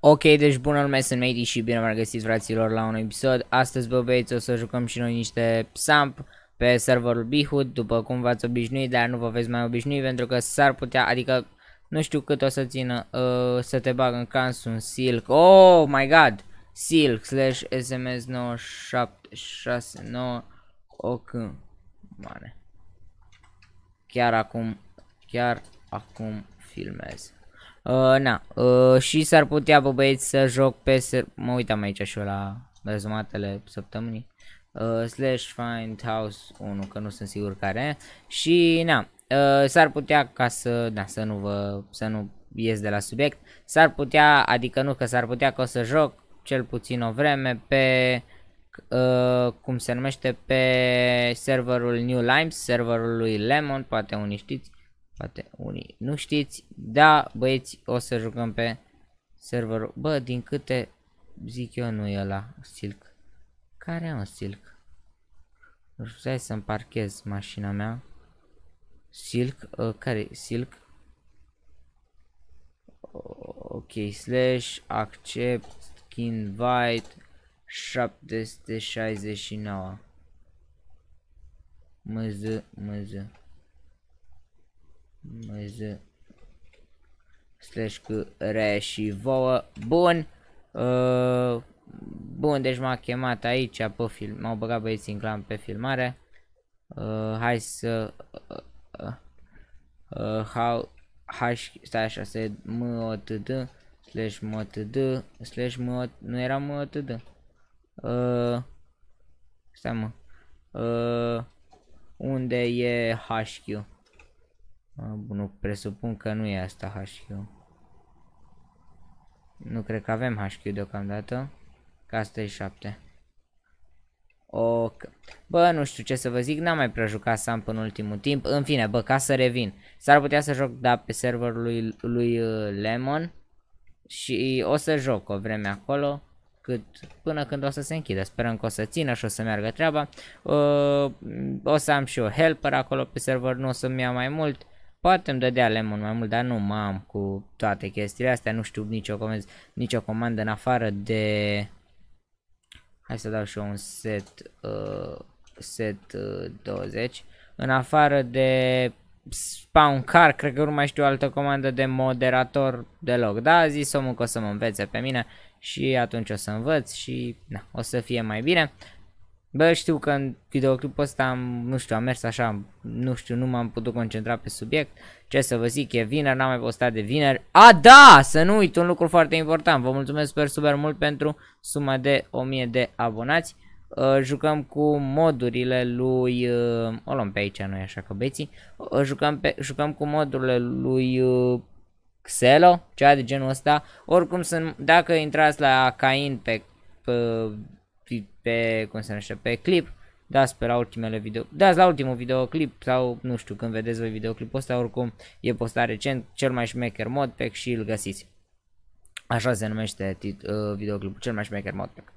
Ok, deci bună lumea, sunt Matey și bine v-am găsit fraților la un episod. Astăzi, bă băieți, o să jucăm și noi niște Samp pe serverul Bihut, după cum v-ați obișnuit, dar nu vă veți mai obișnui pentru că s-ar putea, adică nu știu cât o să țină, uh, să te bag în cans un Silk. Oh my god! Silk slash SMS 9769 ok. Mare. Chiar acum, chiar acum filmez. Uh, na, uh, și s-ar putea, bă băieți, să joc pe ser... Mă uitam aici și eu la rezumatele săptămânii. Uh, slash find house 1, că nu sunt sigur care. Și, na, uh, s-ar putea ca să, da, să nu vă, să nu ies de la subiect, s-ar putea, adică nu că s-ar putea că o să joc cel puțin o vreme pe, uh, cum se numește, pe serverul New Limes, serverul lui Lemon, poate unii știți, Poate unii nu știți. Da, băieți, o să jucăm pe serverul. Bă, din câte zic eu nu e la Silk. Care am Silk? Nu stai să-mi parchez mașina mea. Silk, uh, ă, care Silk? Ok, slash, accept, invite, 769. mă MZ. MZ slash cu re și vouă. Bun. Uh, bun, deci m-a chemat aici pe film. M-au băgat băieții în clan pe filmare. Uh, hai să... Uh, uh, uh, how... H, stai așa, se m o t d slash m o t d slash m o nu era m o t d uh, stai mă uh, unde e HQ nu, presupun că nu e asta HQ. Nu cred că avem HQ deocamdată. ca asta e 7. Ok. Bă, nu știu ce să vă zic, n-am mai prea jucat Sam în ultimul timp. În fine, bă, ca să revin. S-ar putea să joc, da, pe serverul lui, lui uh, Lemon. Și o să joc o vreme acolo cât, până când o să se închidă. Sperăm că o să țină și o să meargă treaba. Uh, o să am și o helper acolo pe server, nu o să-mi ia mai mult. Poate îmi dădea lemon mai mult, dar nu m-am cu toate chestiile astea, nu știu nicio, comandă, nicio comandă în afară de... Hai să dau și eu un set, uh, set uh, 20. În afară de spawn car, cred că nu mai știu altă comandă de moderator deloc. Da, a zis omul că o să mă învețe pe mine și atunci o să învăț și na, o să fie mai bine. Bă, știu că în videoclipul ăsta am, nu știu, am mers așa, nu știu, nu m-am putut concentra pe subiect. Ce să vă zic, e vineri, n-am mai postat de vineri. A, da! Să nu uit un lucru foarte important. Vă mulțumesc super, super mult pentru suma de 1000 de abonați. Uh, jucăm cu modurile lui... Uh, o luăm pe aici, noi așa că beții. Uh, jucăm, pe, jucăm cu modurile lui... Uh, Xelo, cea de genul ăsta. Oricum, sunt, dacă intrați la Cain pe, pe pe, cum se numește, pe clip, dați pe la ultimele video, dați la ultimul videoclip sau nu știu când vedeți voi videoclipul ăsta, oricum e postat recent, cel mai șmecher modpack și îl găsiți. Așa se numește tit, uh, videoclipul, cel mai șmecher modpack.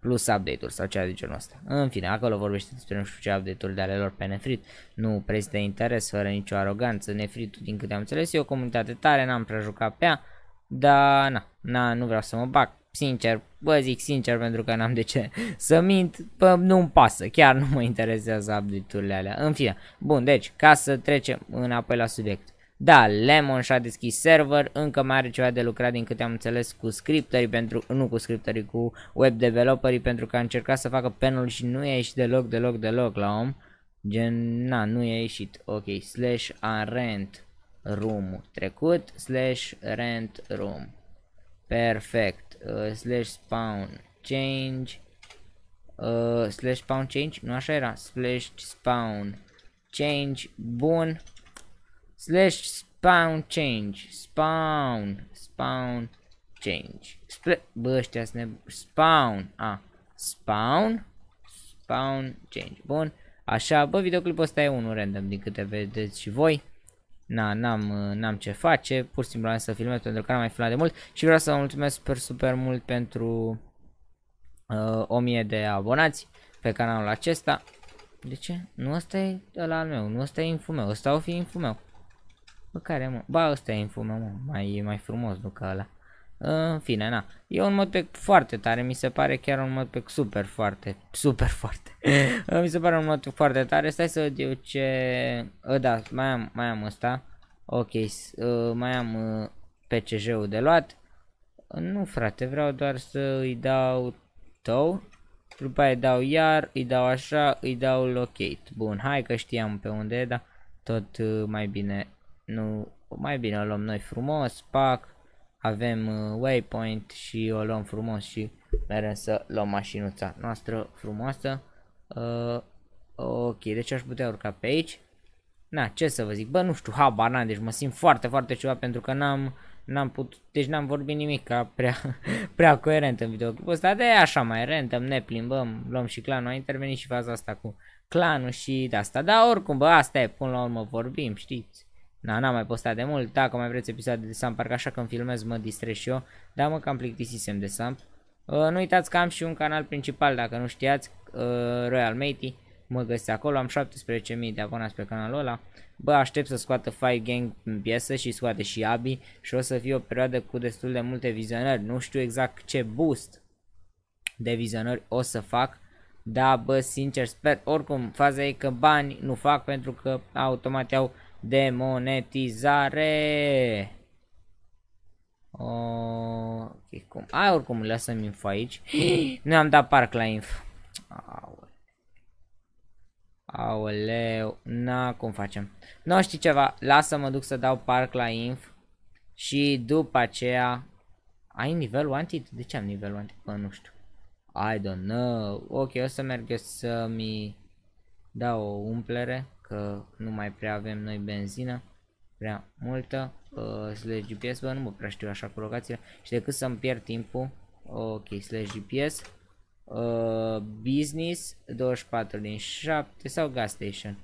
Plus update-uri sau cea de genul ăsta. În fine, acolo vorbește despre nu știu ce update-uri de ale lor pe Nefrit. Nu prezintă interes, fără nicio aroganță. Nefritul, din câte am înțeles, e o comunitate tare, n-am prea jucat pe ea. Dar, na, na, nu vreau să mă bag sincer, vă zic sincer pentru că n-am de ce să mint, bă, nu-mi pasă, chiar nu mă interesează update-urile alea. În fine, bun, deci, ca să trecem înapoi la subiect. Da, Lemon și-a deschis server, încă mai are ceva de lucrat din câte am înțeles cu scripterii pentru, nu cu scripterii, cu web developerii pentru că a încercat să facă panel și nu i-a ieșit deloc, deloc, deloc la om. Gen, na, nu i-a ieșit, ok, slash rent room trecut, slash rent room. Perfect. Uh, slash spawn change. Uh, slash spawn change. Nu așa era. Slash spawn change. Bun. Slash spawn change. Spawn. Spawn change. Spre... Bă, ăștia ne... Spawn. A. Ah. Spawn. Spawn change. Bun. Așa, bă, videoclipul ăsta e unul random din câte vedeți și voi na, n-am, uh, n-am ce face, pur și simplu am să filmez pentru că n-am mai filmat de mult și vreau să vă mulțumesc super, super mult pentru uh, 1000 de abonați pe canalul acesta. De ce? Nu ăsta e ăla al meu, nu ăsta e inful meu, ăsta o fi inful meu. Bă, care mă? Ba, ăsta e inful meu, mă, mai, mai frumos, nu ca ăla. În fine, na. E un mod pe foarte tare, mi se pare chiar un mod pe super foarte, super foarte. mi se pare un mod foarte tare. Stai să văd eu ce... A, ă, da, mai am, mai am ăsta. Ok, uh, mai am uh, ă, PCJ-ul de luat. nu frate, vreau doar să îi dau tău. După aia îi dau iar, îi dau așa, îi dau locate. Bun, hai că știam pe unde e, dar tot uh, mai bine nu... Mai bine o luăm noi frumos, pac avem uh, waypoint și o luăm frumos și mergem să luăm mașinuța noastră frumoasă. Uh, ok, deci aș putea urca pe aici. Na, ce să vă zic, bă, nu știu, habar n-am, deci mă simt foarte, foarte ceva pentru că n-am, n-am putut, deci n-am vorbit nimic ca prea, prea coerent în videoclipul ăsta, de așa mai random, ne plimbăm, luăm și clanul, a intervenit și faza asta cu clanul și de asta, dar oricum, bă, asta e, până la urmă vorbim, știți. Na, n-am mai postat de mult. Dacă mai vreți episoade de Samp, parcă așa când filmez mă distrez și eu. Dar mă cam plictisisem de Samp. Uh, nu uitați că am și un canal principal, dacă nu știați, uh, Royal Matey. Mă găsiți acolo, am 17.000 de abonați pe canalul ăla. Bă, aștept să scoată Five Gang în piesă și scoate și Abi și o să fie o perioadă cu destul de multe vizionări. Nu știu exact ce boost de vizionări o să fac, da, bă, sincer, sper, oricum, faza e că bani nu fac pentru că automat iau de monetizare. Ok, cum? Ai oricum lasă-mi info aici. Nu am dat parc la info. Aoleu. Aoleu. Na, cum facem? Nu știi ceva. Lasă mă duc să dau parc la inf. Și după aceea... Ai nivel wanted? De ce am nivel wanted? Bă, nu știu. I don't know. Ok, o să merg eu să mi dau o umplere că nu mai prea avem noi benzină prea multă uh, slash GPS, bă, nu mă prea știu așa cu locațiile și decât să-mi pierd timpul, ok, slash GPS, uh, business 24 din 7 sau gas station,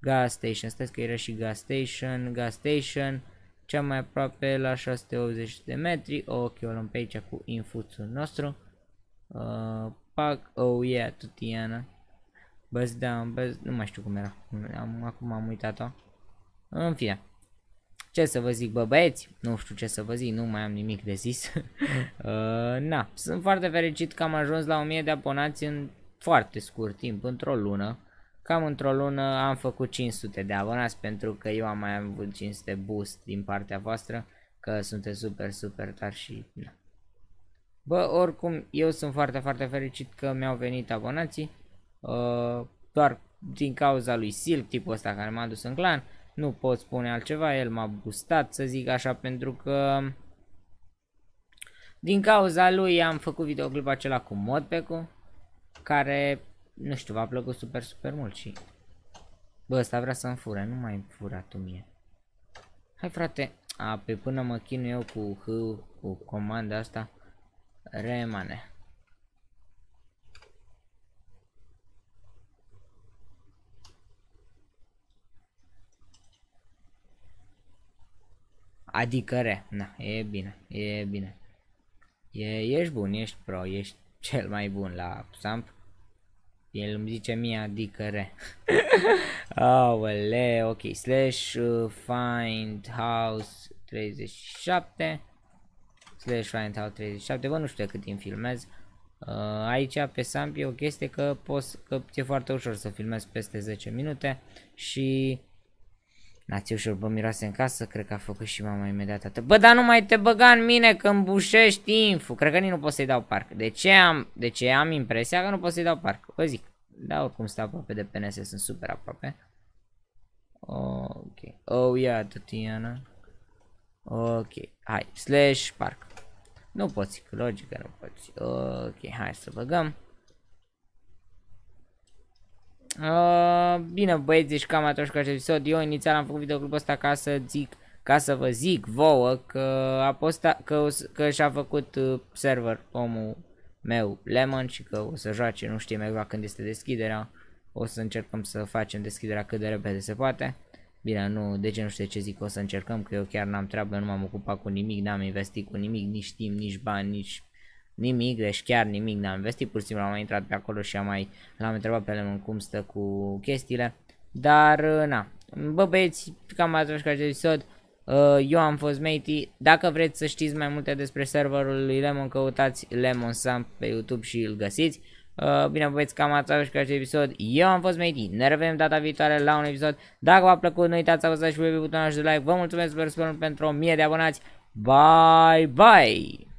gas station, stai că era și gas station, gas station, cea mai aproape la 680 de metri, ok, o luăm pe aici cu infuțul nostru, uh, pac, oh yeah, tutiana, Buzz down, buzz... Nu mai știu cum era. Am, acum am uitat-o. În fine. Ce să vă zic, bă băieți? Nu știu ce să vă zic, nu mai am nimic de zis. uh, na, sunt foarte fericit că am ajuns la 1000 de abonați în foarte scurt timp, într-o lună. Cam într-o lună am făcut 500 de abonați pentru că eu am mai avut 500 boost din partea voastră, că sunteți super, super tari și... Na. Bă, oricum, eu sunt foarte, foarte fericit că mi-au venit abonații. Uh, doar din cauza lui Silk, tipul ăsta care m-a dus în clan, nu pot spune altceva, el m-a gustat să zic așa pentru că din cauza lui am făcut videoclipul acela cu modpack-ul care, nu știu, v-a plăcut super super mult și bă, ăsta vrea să-mi fure, nu mai fura tu mie. Hai frate, a, pe până mă chinu eu cu H, cu comanda asta, remane. Adică re. Na, e bine, e bine. E, ești bun, ești pro, ești cel mai bun la Samp. El îmi zice mie adică re. Aole, ok, uh, slash find house 37 slash find house 37, bă, nu știu de cât timp filmez. Uh, aici pe Samp e o chestie că poți, că e foarte ușor să filmezi peste 10 minute și Națiușul, bă, miroase în casă, cred că a făcut și mama imediat atât. Bă, dar nu mai te băga în mine că îmbușești info. Cred că nici nu pot să-i dau parc. De ce am, de ce am impresia că nu pot să-i dau parc? Vă zic. Da, oricum stau aproape de PNS, sunt super aproape. ok. Oh, yeah, Tatiana. Ok, hai, slash parc. Nu poți, logică nu poți. Ok, hai să băgăm. Uh, bine băieți, deci cam atunci cu acest episod. Eu inițial am făcut videoclipul ăsta ca să zic, ca să vă zic vouă că a posta, că, că și-a făcut uh, server omul meu Lemon și că o să joace, nu știm exact când este deschiderea. O să încercăm să facem deschiderea cât de repede se poate. Bine, nu, de ce nu știu ce zic, o să încercăm, că eu chiar n-am treabă, nu m-am ocupat cu nimic, n-am investit cu nimic, nici timp, nici bani, nici nimic, deci chiar nimic n-am investit, pur și simplu am mai intrat pe acolo și am mai, l-am întrebat pe Lemon cum stă cu chestiile, dar uh, na, bă băieți, cam atât ca acest episod, uh, eu am fost Matey, dacă vreți să știți mai multe despre serverul lui Lemon, căutați Lemon Sam pe YouTube și îl găsiți, uh, bine, băieți, cam ați avut și cu acest episod. Eu am fost Mehdi. Ne revedem data viitoare la un episod. Dacă v-a plăcut, nu uitați să apăsați și pe butonul de like. Vă mulțumesc super, super pentru 1000 de abonați. Bye, bye!